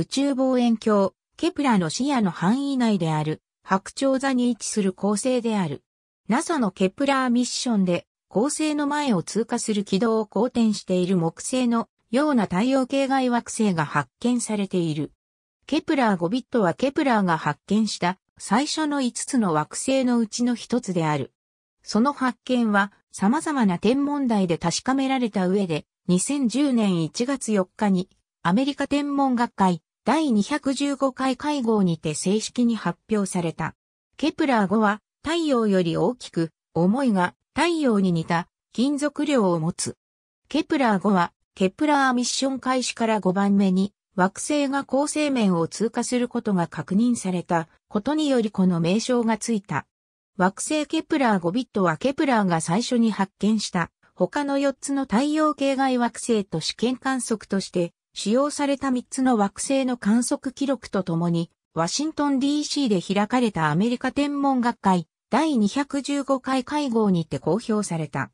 宇宙望遠鏡、ケプラの視野の範囲内である、白鳥座に位置する恒星である。NASA のケプラーミッションで、恒星の前を通過する軌道を公転している木星のような太陽系外惑星が発見されている。ケプラー5ビットはケプラーが発見した最初の5つの惑星のうちの1つである。その発見は様々な天文台で確かめられた上で、2010年1月4日にアメリカ天文学会第215回会合にて正式に発表された。ケプラー5は太陽より大きく、重いが太陽に似た金属量を持つ。ケプラー5はケプラーミッション開始から5番目に惑星が恒星面を通過することが確認されたことによりこの名称がついた。惑星ケプラー5ビットはケプラーが最初に発見した他の4つの太陽系外惑星と試験観測として使用された3つの惑星の観測記録とともに、ワシントン DC で開かれたアメリカ天文学会第215回会合にて公表された。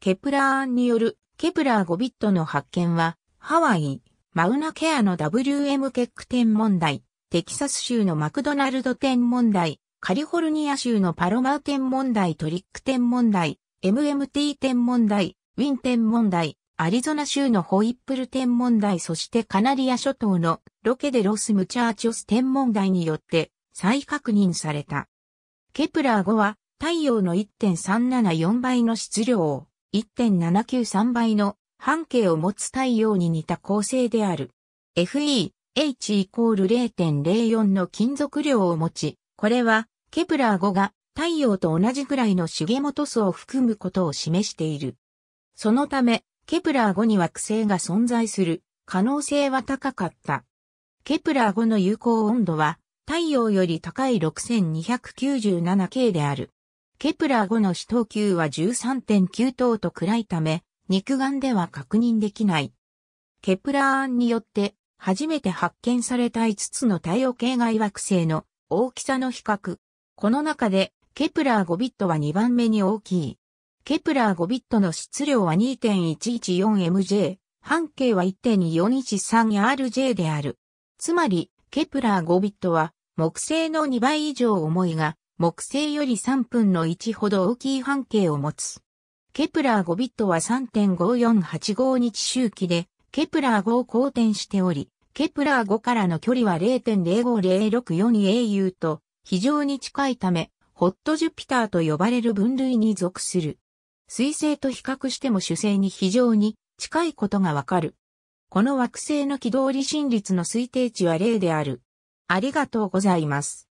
ケプラー案によるケプラー5ビットの発見は、ハワイ、マウナケアの WM ケック天文台、テキサス州のマクドナルド天文台、カリフォルニア州のパロマウ天文台トリック天文台、MMT 天文台、ウィン天文台、アリゾナ州のホイップル天文台そしてカナリア諸島のロケデロスムチャーチョス天文台によって再確認された。ケプラー5は太陽の1.374倍の質量を1.793倍の半径を持つ太陽に似た構成である。FE、H イコール0.04の金属量を持ち、これはケプラー5が太陽と同じくらいの茂元素を含むことを示している。そのため、ケプラー5に惑星が存在する可能性は高かった。ケプラー5の有効温度は太陽より高い 6297K である。ケプラー5の死等級は13.9等と暗いため、肉眼では確認できない。ケプラー案によって初めて発見された5つの太陽系外惑星の大きさの比較。この中でケプラー5ビットは2番目に大きい。ケプラー5ビットの質量は 2.114MJ、半径は 1.413RJ である。つまり、ケプラー5ビットは、木星の2倍以上重いが、木星より3分の1ほど大きい半径を持つ。ケプラー5ビットは3.5485日周期で、ケプラー5を公転しており、ケプラー5からの距離は 0.05064au と非常に近いため、ホットジュピターと呼ばれる分類に属する。水星と比較しても主星に非常に近いことがわかる。この惑星の軌道離心率の推定値は0である。ありがとうございます。